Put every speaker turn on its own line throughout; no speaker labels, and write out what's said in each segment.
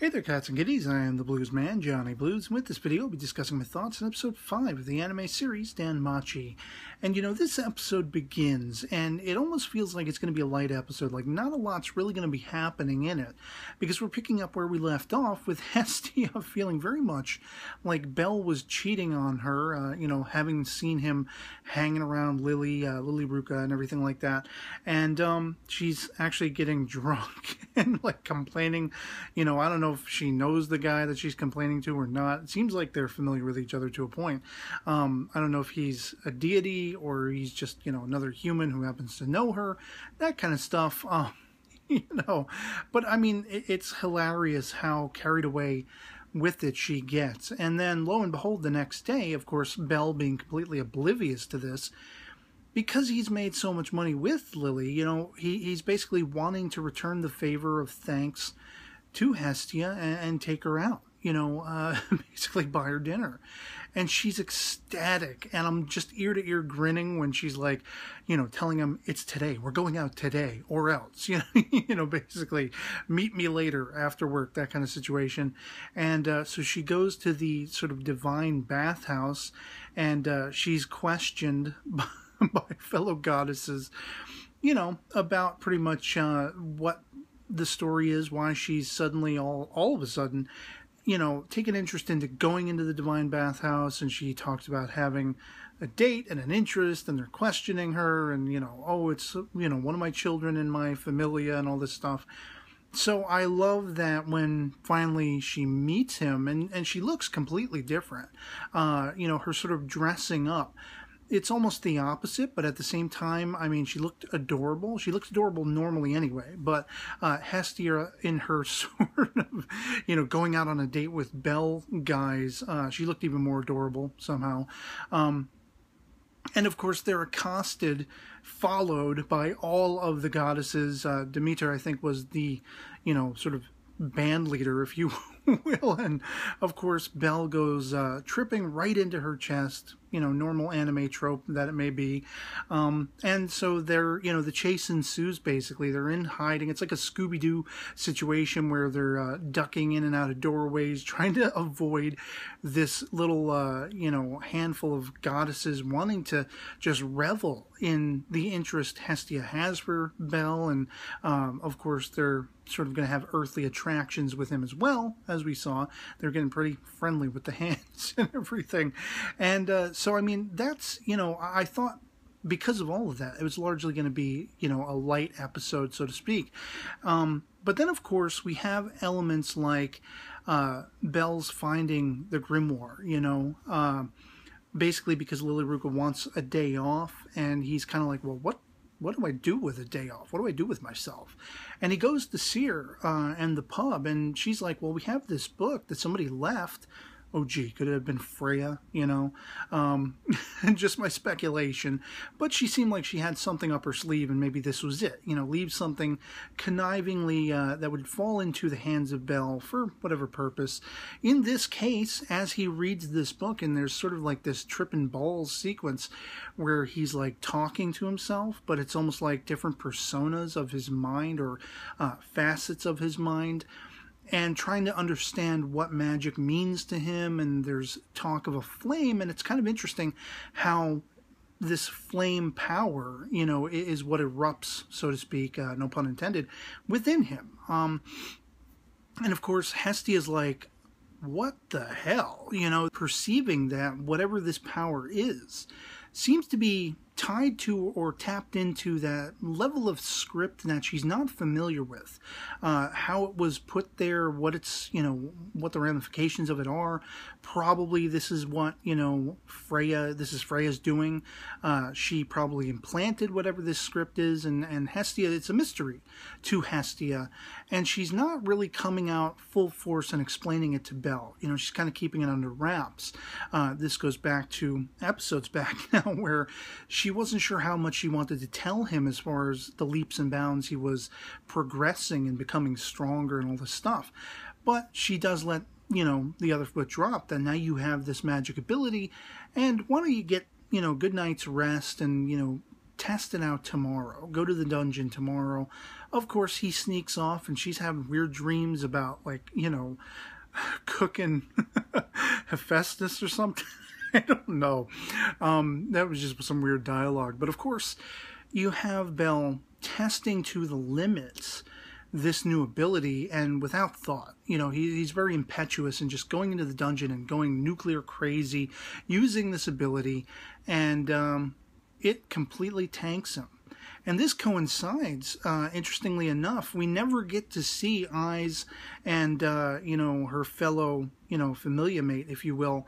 Hey there, cats and kitties. I am the Blues Man, Johnny Blues, and with this video, I'll be discussing my thoughts on episode 5 of the anime series Danmachi. And you know, this episode begins, and it almost feels like it's going to be a light episode, like not a lot's really going to be happening in it, because we're picking up where we left off with Hestia feeling very much like Belle was cheating on her, uh, you know, having seen him hanging around Lily, uh, Lily Ruka, and everything like that. And um, she's actually getting drunk and like complaining, you know, I don't know know if she knows the guy that she's complaining to or not. It seems like they're familiar with each other to a point. Um, I don't know if he's a deity or he's just, you know, another human who happens to know her, that kind of stuff. Um, you know, but I mean, it, it's hilarious how carried away with it she gets. And then, lo and behold, the next day, of course, Bell being completely oblivious to this, because he's made so much money with Lily, you know, he, he's basically wanting to return the favor of thanks to Hestia and, and take her out, you know, uh, basically buy her dinner. And she's ecstatic. And I'm just ear to ear grinning when she's like, you know, telling him it's today. We're going out today or else, you know, you know basically meet me later after work, that kind of situation. And uh, so she goes to the sort of divine bathhouse and uh, she's questioned by, by fellow goddesses, you know, about pretty much uh, what the story is, why she's suddenly all all of a sudden, you know, take an interest into going into the divine bathhouse, and she talks about having a date and an interest, and they're questioning her, and you know, oh, it's you know one of my children in my familia, and all this stuff. So I love that when finally she meets him, and and she looks completely different. Uh, you know, her sort of dressing up it's almost the opposite, but at the same time, I mean, she looked adorable. She looks adorable normally anyway, but uh, Hestia in her sort of, you know, going out on a date with Bell guys, uh, she looked even more adorable somehow. Um, and of course, they're accosted, followed by all of the goddesses. Uh, Demeter, I think, was the, you know, sort of band leader, if you will. And of course, Belle goes uh, tripping right into her chest, you know, normal anime trope that it may be. Um, and so they're, you know, the chase ensues basically. They're in hiding. It's like a Scooby Doo situation where they're uh, ducking in and out of doorways, trying to avoid this little, uh, you know, handful of goddesses wanting to just revel in the interest Hestia has for Belle. And um, of course, they're sort of going to have earthly attractions with him as well as as we saw, they're getting pretty friendly with the hands and everything. And uh, so, I mean, that's, you know, I thought because of all of that, it was largely going to be, you know, a light episode, so to speak. Um, but then, of course, we have elements like uh, finding the grimoire, you know. Uh, basically because Lily Ruka wants a day off, and he's kind of like, well, what what do I do with a day off? What do I do with myself? And he goes to see her uh, and the pub, and she's like, well, we have this book that somebody left oh gee, could it have been Freya? You know, um, just my speculation. But she seemed like she had something up her sleeve, and maybe this was it. You know, leave something connivingly uh, that would fall into the hands of Bell for whatever purpose. In this case, as he reads this book, and there's sort of like this tripping balls sequence where he's like talking to himself, but it's almost like different personas of his mind or uh, facets of his mind and trying to understand what magic means to him. And there's talk of a flame, and it's kind of interesting how this flame power, you know, is what erupts, so to speak, uh, no pun intended, within him. Um, and of course, Hestia is like, what the hell? You know, perceiving that whatever this power is seems to be tied to or tapped into that level of script that she's not familiar with, uh, how it was put there, what it's you know what the ramifications of it are. Probably this is what you know Freya. This is Freya's doing. Uh, she probably implanted whatever this script is, and and Hestia. It's a mystery to Hestia and she's not really coming out full force and explaining it to Belle. You know, she's kind of keeping it under wraps. Uh, this goes back to episodes back now where she wasn't sure how much she wanted to tell him as far as the leaps and bounds he was progressing and becoming stronger and all this stuff. But she does let you know the other foot drop. Then now you have this magic ability, and why don't you get you know good night's rest and you know test it out tomorrow. Go to the dungeon tomorrow. Of course, he sneaks off and she's having weird dreams about, like, you know, cooking Hephaestus or something. I don't know. Um, that was just some weird dialogue. But of course, you have Bell testing to the limits this new ability and without thought. You know, he, he's very impetuous and just going into the dungeon and going nuclear crazy using this ability. And um, it completely tanks him. And this coincides, uh, interestingly enough, we never get to see Eyes and, uh, you know, her fellow, you know, familiar mate, if you will,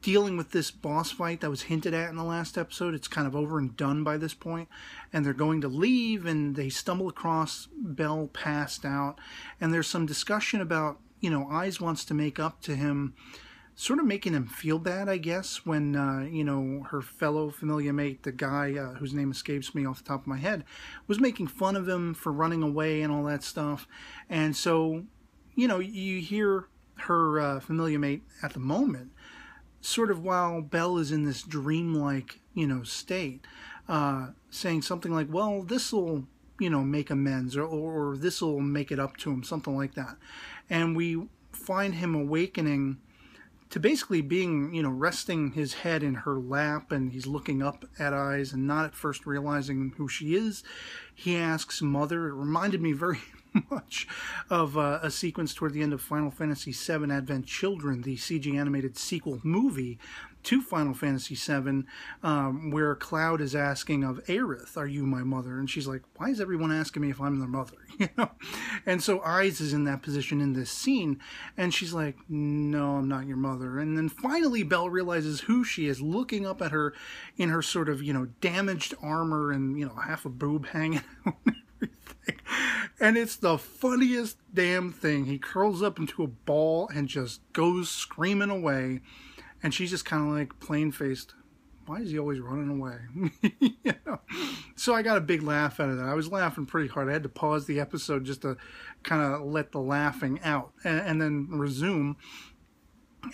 dealing with this boss fight that was hinted at in the last episode. It's kind of over and done by this point, and they're going to leave, and they stumble across Bell passed out, and there's some discussion about you know Eyes wants to make up to him sort of making him feel bad, I guess, when, uh, you know, her fellow familiar mate, the guy uh, whose name escapes me off the top of my head, was making fun of him for running away and all that stuff. And so, you know, you hear her uh, familiar mate at the moment, sort of while Belle is in this dreamlike, you know, state, uh, saying something like, well, this'll you know make amends or, or, or this'll make it up to him something like that and we find him awakening to basically being, you know, resting his head in her lap and he's looking up at eyes and not at first realizing who she is. He asks Mother. It reminded me very much of uh, a sequence toward the end of Final Fantasy VII Advent Children, the CG animated sequel movie to Final Fantasy VII, um, where Cloud is asking of Aerith, "Are you my mother?" And she's like, "Why is everyone asking me if I'm their mother?" You know. And so Eyes is in that position in this scene, and she's like, "No, I'm not your mother." And then finally, Belle realizes who she is, looking up at her in her sort of you know damaged armor and you know half a boob hanging out. And it's the funniest damn thing. He curls up into a ball and just goes screaming away and she's just kind of like plain faced why is he always running away? you know? So I got a big laugh out of that. I was laughing pretty hard. I had to pause the episode just to kind of let the laughing out and, and, then resume.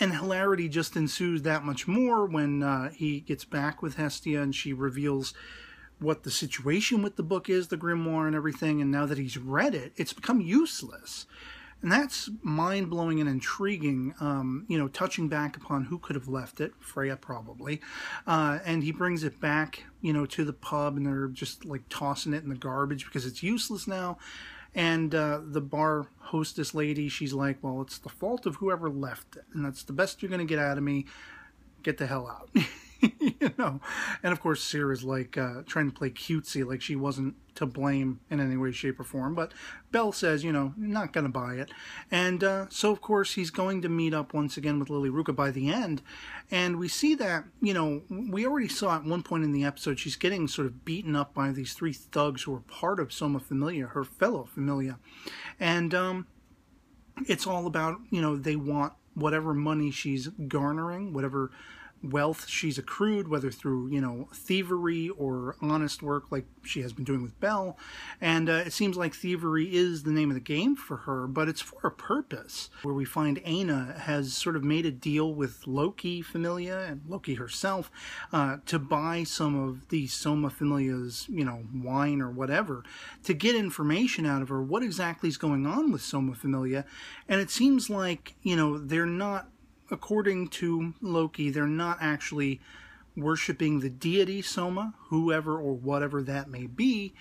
And hilarity just ensues that much more when uh, he gets back with Hestia and she reveals what the situation with the book is, the grimoire and everything. And now that he's read it, it's become useless. And that's mind blowing and intriguing, um, you know, touching back upon who could have left it, Freya probably. Uh, and he brings it back, you know, to the pub and they're just like tossing it in the garbage because it's useless now. And uh, the bar hostess lady, she's like, well, it's the fault of whoever left it. And that's the best you're going to get out of me. Get the hell out. you know, and of course, is like uh, trying to play cutesy, like she wasn't to blame in any way, shape, or form. But Bell says, you know, not going to buy it. And uh, so, of course, he's going to meet up once again with Lily Ruka by the end. And we see that, you know, we already saw at one point in the episode, she's getting sort of beaten up by these three thugs who are part of Soma Familia, her fellow Familia. And um, it's all about, you know, they want whatever money she's garnering, whatever wealth she's accrued, whether through, you know, thievery or honest work like she has been doing with Belle. And uh, it seems like thievery is the name of the game for her, but it's for a purpose, where we find Aina has sort of made a deal with Loki Familia and Loki herself uh, to buy some of the Soma Familia's, you know, wine or whatever to get information out of her what exactly is going on with Soma Familia. And it seems like, you know, they're not according to Loki, they're not actually worshiping the deity Soma, whoever or whatever that may be.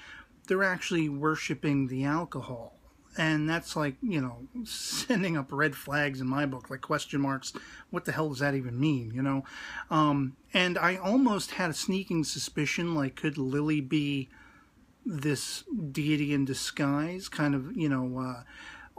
They're actually worshiping the alcohol. And that's like, you know, sending up red flags in my book, like question marks. What the hell does that even mean, you know? Um, and I almost had a sneaking suspicion like, could Lily be this deity in disguise? Kind of, you know, uh,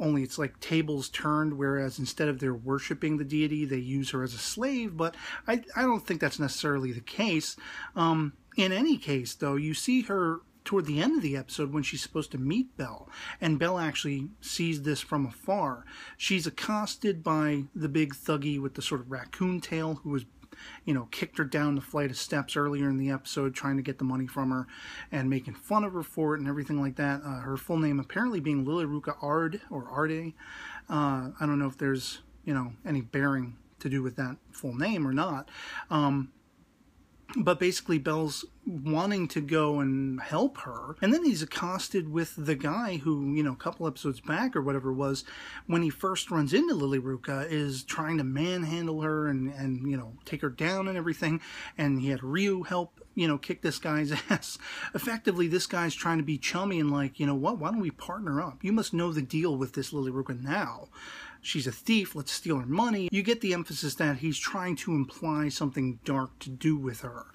only it's like tables turned, whereas instead of their worshiping the deity, they use her as a slave. But I, I don't think that's necessarily the case. Um, in any case, though, you see her toward the end of the episode when she's supposed to meet Belle, and Belle actually sees this from afar. She's accosted by the big thuggy with the sort of raccoon tail who was you know, kicked her down the flight of steps earlier in the episode, trying to get the money from her and making fun of her for it and everything like that. Uh, her full name apparently being Lily Ruka Ard or Arde. Uh, I don't know if there's, you know, any bearing to do with that full name or not. Um, but basically Belle's wanting to go and help her. And then he's accosted with the guy who, you know, a couple episodes back or whatever it was, when he first runs into Lily Ruka, is trying to manhandle her and, and, you know, take her down and everything. And he had Ryu help, you know, kick this guy's ass. Effectively, this guy's trying to be chummy and like, you know what, why don't we partner up? You must know the deal with this Lily Ruka now she's a thief, let's steal her money. You get the emphasis that he's trying to imply something dark to do with her.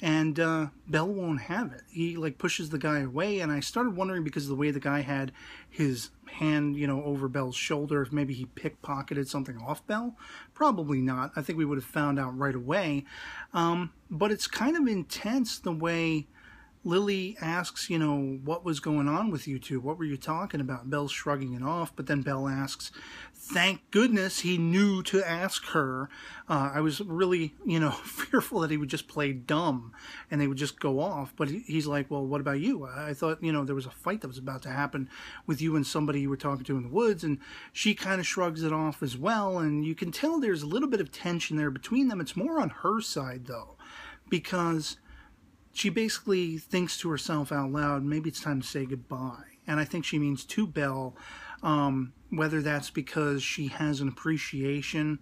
And uh, Bell won't have it. He like pushes the guy away, and I started wondering because of the way the guy had his hand, you know, over Bell's shoulder, if maybe he pickpocketed something off Bell. Probably not. I think we would have found out right away. Um, but it's kind of intense the way Lily asks, you know, what was going on with you two? What were you talking about? Belle's shrugging it off, but then Belle asks, thank goodness he knew to ask her. Uh, I was really, you know, fearful that he would just play dumb and they would just go off. But he, he's like, well, what about you? I thought, you know, there was a fight that was about to happen with you and somebody you were talking to in the woods. And she kind of shrugs it off as well. And you can tell there's a little bit of tension there between them. It's more on her side, though, because she basically thinks to herself out loud, maybe it's time to say goodbye. And I think she means to Belle, um, whether that's because she has an appreciation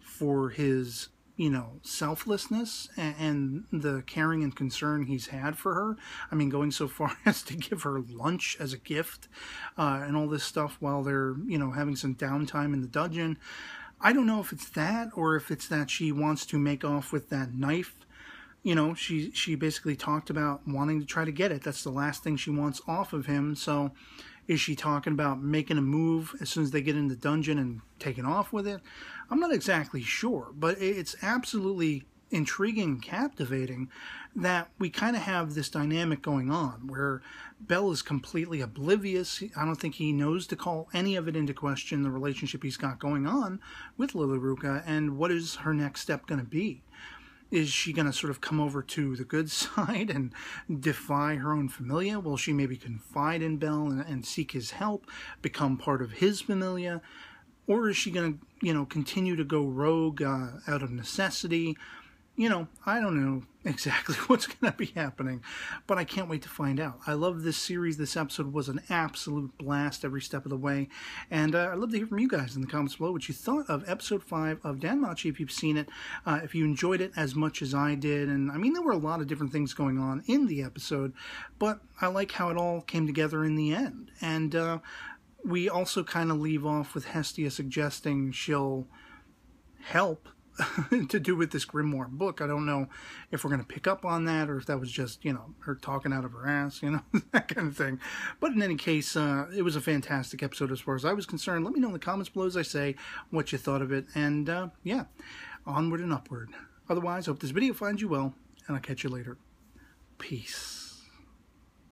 for his, you know, selflessness and, and the caring and concern he's had for her. I mean, going so far as to give her lunch as a gift uh, and all this stuff while they're, you know, having some downtime in the dungeon. I don't know if it's that or if it's that she wants to make off with that knife you know, she she basically talked about wanting to try to get it. That's the last thing she wants off of him. So, is she talking about making a move as soon as they get in the dungeon and taking off with it? I'm not exactly sure, but it's absolutely intriguing, captivating that we kind of have this dynamic going on where Bell is completely oblivious. I don't think he knows to call any of it into question the relationship he's got going on with Lily Ruka and what is her next step going to be is she going to sort of come over to the good side and defy her own familia? Will she maybe confide in Bell and, and seek his help, become part of his familia? Or is she going to, you know, continue to go rogue uh, out of necessity, you know, I don't know exactly what's going to be happening, but I can't wait to find out. I love this series. This episode was an absolute blast every step of the way. And uh, I'd love to hear from you guys in the comments below what you thought of episode 5 of Danmachi if you've seen it, uh, if you enjoyed it as much as I did. And I mean, there were a lot of different things going on in the episode, but I like how it all came together in the end. And uh, we also kind of leave off with Hestia suggesting she'll help to do with this grimoire book. I don't know if we're going to pick up on that or if that was just, you know, her talking out of her ass, you know, that kind of thing. But in any case, uh, it was a fantastic episode as far as I was concerned. Let me know in the comments below, as I say, what you thought of it. And uh, yeah, onward and upward. Otherwise, hope this video finds you well, and I'll catch you later. Peace.